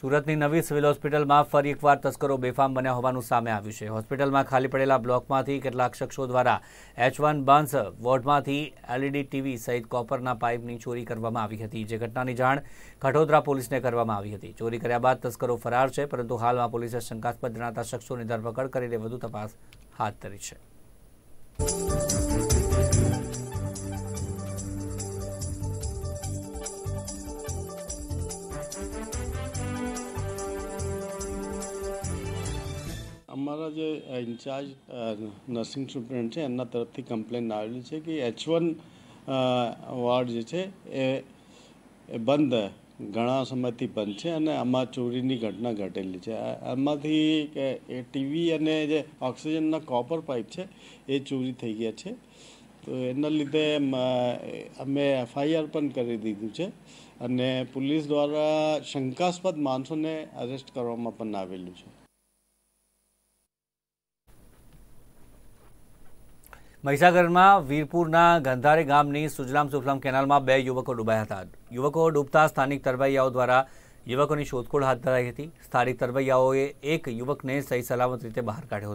સુરતની નવી સિવિલ હોસ્પિટલમાં ફરી એકવાર તસ્કરો બેફામ બન્યા હોવાનું સામે આવ્યું છે હોસ્પિટલમાં ખાલી પડેલા બ્લોકમાંથી કેટલાક શખ્સો દ્વારા એચ વન બંસ વોર્ડમાંથી એલઈડી ટીવી સહિત કોપરના પાઇપની ચોરી કરવામાં આવી હતી જે ઘટનાની જાણ ખટોદરા પોલીસને કરવામાં આવી હતી ચોરી કર્યા બાદ તસ્કરો ફરાર છે પરંતુ હાલમાં પોલીસે શંકાસ્પદ જણાતા શખ્સોની ધરપકડ કરીને વધુ તપાસ હાથ ધરી છે અમારા જે ઇન્ચાર્જ નર્સિંગ સ્ટુડન્ટ છે એમના તરફથી કમ્પ્લેન આવેલી છે કે એચ વન વોર્ડ જે છે એ બંધ ઘણા સમયથી બંધ છે અને આમાં ચોરીની ઘટના ઘટેલી છે આમાંથી એ ટીવી અને જે ઓક્સિજનના કોપર પાઇપ છે એ ચોરી થઈ ગયા છે તો એના લીધે અમે એફઆઈઆર પણ કરી દીધું છે અને પોલીસ દ્વારા શંકાસ્પદ માણસોને અરેસ્ટ કરવામાં પણ આવેલું છે મહીસાગરમાં વીરપુરના ગંધારે ગામની સુજલામ સુફલામ કેનાલમાં બે યુવકો ડૂબાયા હતા યુવકો ડૂબતા સ્થાનિક તરવૈયાઓ દ્વારા યુવકોની શોધખોળ હાથ ધરાઈ હતી સ્થાનિક તરવૈયાઓએ એક યુવકને સહી સલામત રીતે બહાર કાઢ્યો